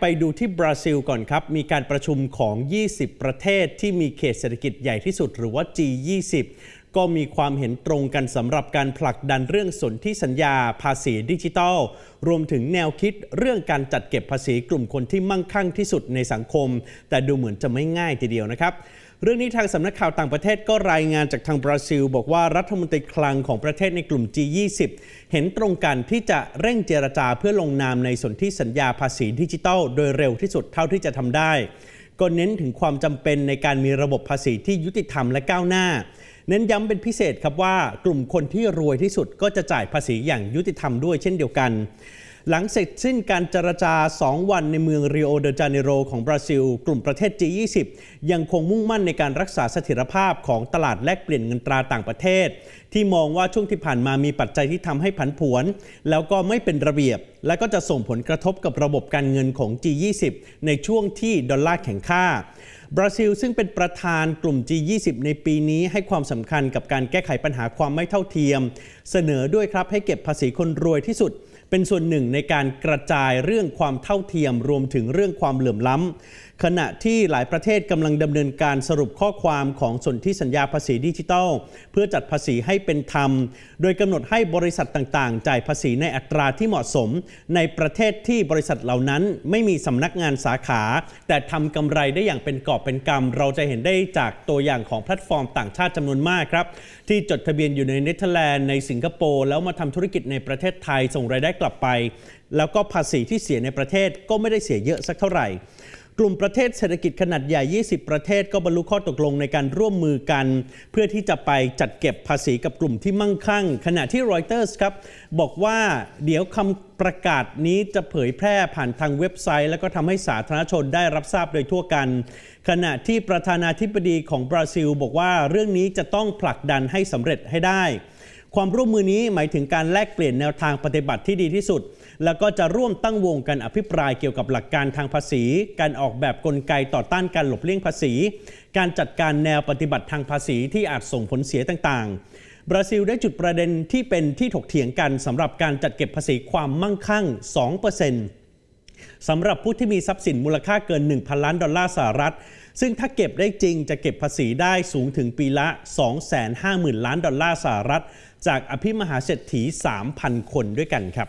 ไปดูที่บราซิลก่อนครับ มีการประชุมของ 20 ประเทศที่มีเขตเศรษฐกิจใหญ่ที่สุดหรือว่า G20 ก็มีความเห็นตรงกันสำหรับการผลักดันเรื่องสนธิสัญญาภาษีดิจิทัล รวมถึงแนวคิดเรื่องการจัดเก็บภาษีกลุ่มคนที่มั่งคั่งที่สุดในสังคม แต่ดูเหมือนจะไม่ง่ายทีเดียวนะครับ เรื่องนี้ทางสำนักข่าวต่างประเทศก็รายงานจากทางบราซิลบอกว่ารัฐมนตรีคลังของประเทศในกลุ่ม G20 เห็นตรงกันที่จะเร่งเจรจาเพื่อลงนามในสนธิสัญญาภาษีดิจิทัล โดยเร็วที่สุดเท่าที่จะทำได้ก็เน้นถึงความจำเป็นในการมีระบบภาษีที่ยุติธรรมและก้าวหน้าเน้นย้ำเป็นพิเศษครับว่ากลุ่มคนที่รวยที่สุดก็จะจ่ายภาษีอย่างยุติธรรมด้วยเช่นเดียวกัน หลังเสร็จสิ้นการเจรจา 2 วันในเมืองริโอเดจาเนโรของบราซิล กลุ่มประเทศ G20 ยังคงมุ่งมั่นในการรักษาเสถียรภาพของตลาดแลกเปลี่ยนเงินตราต่างประเทศ ที่มองว่าช่วงที่ผ่านมามีปัจจัยที่ทำให้ผันผวน แล้วก็ไม่เป็นระเบียบและก็จะส่งผลกระทบกับระบบการเงินของ G20 ในช่วงที่ดอลลาร์แข็งค่า บราซิลซึ่งเป็นประธานกลุ่ม G20 ในปีนี้ให้ความสำคัญกับการแก้ไขปัญหาความไม่เท่าเทียม เสนอด้วยครับให้เก็บภาษีคนรวยที่สุด เป็นส่วนหนึ่งในการกระจายเรื่องความเท่าเทียมรวมถึงเรื่องความเหลื่อมล้ำขณะที่หลายประเทศกำลังดำเนินการสรุปข้อความของสนธิสัญญาภาษีดิจิทัล เพื่อจัดภาษีให้เป็นธรรม โดยกำหนดให้บริษัทต่างๆ จ่ายภาษีในอัตราที่เหมาะสม ในประเทศที่บริษัทเหล่านั้นไม่มีสำนักงานสาขา แต่ทำกำไรได้อย่างเป็นกอบเป็นกำเราจะเห็นได้จากตัวอย่างของแพลตฟอร์มต่างชาติจำนวนมากครับ ที่จดทะเบียนอยู่ในเนเธอร์แลนด์ในสิงคโปร์แล้วมาทำธุรกิจในประเทศไทยส่งรายได้กลับไป แล้วก็ภาษีที่เสียในประเทศก็ไม่ได้เสียเยอะสักเท่าไหร่กลุ่มประเทศเศรษฐกิจขนาดใหญ่ 20 ประเทศก็บรรลุข้อตกลงในการร่วมมือกัน เพื่อที่จะไปจัดเก็บภาษีกับกลุ่มที่มั่งคั่ง ขณะที่รอยเตอร์สครับบอกว่าเดี๋ยวคำประกาศนี้จะเผยแพร่ผ่านทางเว็บไซต์ แล้วก็ทำให้สาธารณชนได้รับทราบโดยทั่วกัน ขณะที่ประธานาธิบดีของบราซิลบอกว่าเรื่องนี้จะต้องผลักดันให้สำเร็จให้ได้ ความร่วมมือนี้หมายถึงการแลกเปลี่ยนแนวทางปฏิบัติที่ดีที่สุดแล้วก็จะร่วมตั้งวงกันอภิปรายเกี่ยวกับหลักการทางภาษี การออกแบบกลไกต่อต้านการหลบเลี่ยงภาษี การจัดการแนวปฏิบัติทางภาษีที่อาจส่งผลเสียต่างๆ บราซิลได้จุดประเด็นที่เป็นที่ถกเถียงกันสำหรับการจัดเก็บภาษีความมั่งคั่ง 2%สำหรับผู้ที่มีทรัพย์สินมูลค่าเกิน1,000ล้านดอลลาร์สหรัฐ ซึ่งถ้าเก็บได้จริงจะเก็บภาษีได้สูงถึงปีละ 250,000 ล้านดอลลาร์สหรัฐ จากอภิมหาเศรษฐี 3,000 คนด้วยกันครับ